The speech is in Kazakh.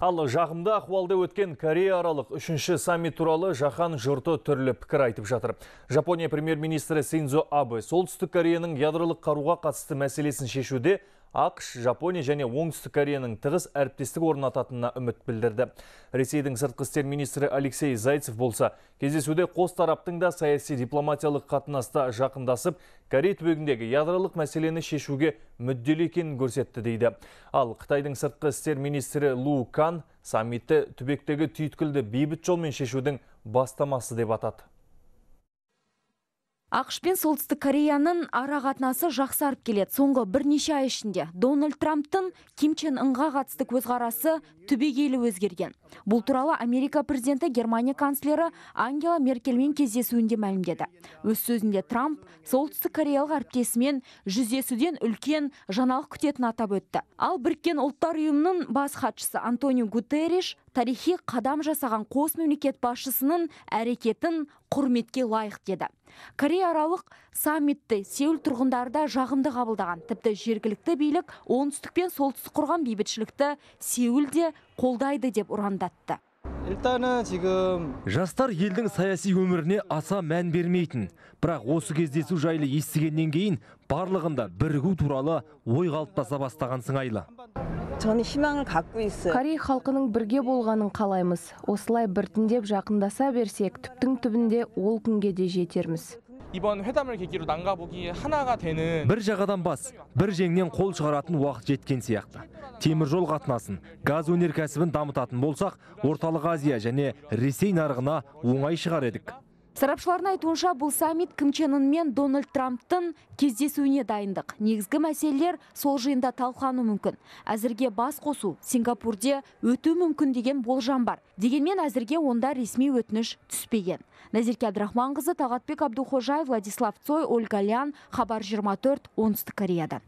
Ал жағымды ақуалды өткен Корея аралық үшінші саммит туралы жахан жұрты түрлі пікір айтып жатыр. Жапония премьер-министрі Синзо Абы солтүстік Кореяның ядролық қаруға қатысты мәселесін шешуде ақш жапония және оңтүстік кореяның тығыз әріптестік орнататынына үміт білдірді ресейдің сыртқы істер министрі алексей зайцев болса кездесуде қос тараптың да саяси дипломатиялық қатынаста жақындасып корей түбегіндегі ядролық мәселені шешуге мүдделі екенін көрсетті дейді ал қытайдың сыртқы істер министрі лу кан саммитті түбектегі түйткілді бейбіт жолмен шешудің бастамасы деп атады ақш пен солтүстік кореяның ара қатынасы жақсарып келеді соңғы бірнеше ай ішінде дональд трамптың ким чен ынға қатысты көзқарасы түбегейлі өзгерген бұл туралы америка президенті германия канцлері ангела меркельмен кездесуінде мәлімдеді өз сөзінде трамп солтүстік кореялық әріптесімен жүздесуден үлкен жаңалық күтетінін атап өтті ал біріккен ұлттар ұйымының бас хатшысы антонио гутерриш тарихи қадам жасаған қос мемлекет басшысының әрекетін құрметке лайық деді кореяаралық саммитті сеул тұрғындары да жағымды қабылдаған тіпті жергілікті билік оңтүстік пен солтүстік құрған бейбітшілікті сеулде қолдайды деп ұрандатты жастар елдің саяси өміріне аса мән бермейтін бірақ осы кездесу жайлы естігеннен кейін барлығында бірігу туралы ой қалыптаса бастаған сыңайлы корей халқының бірге болғанын қалаймыз осылай біртіндеп жақындаса берсек түптің түбінде ол күнге де жетерміз бір жағадан бас бір жеңнен қол шығаратын уақыт жеткен сияқты темір жол қатынасын газ өнеркәсібін дамытатын болсақ орталық азия және ресей нарығына оңай шығар едік сарапшылардың айтуынша бұл саммит ким чен ын мен дональд трамптың кездесуіне дайындық негізгі мәселелер сол жиында талқылануы мүмкін әзірге бас қосу сингапурде өтуі мүмкін деген болжам бар дегенмен әзірге онда ресми өтініш түспеген назерке әбдірахманқызы талғатбек абдухожаев владислав цой ольга лян хабар 24 оңтүстік кореядан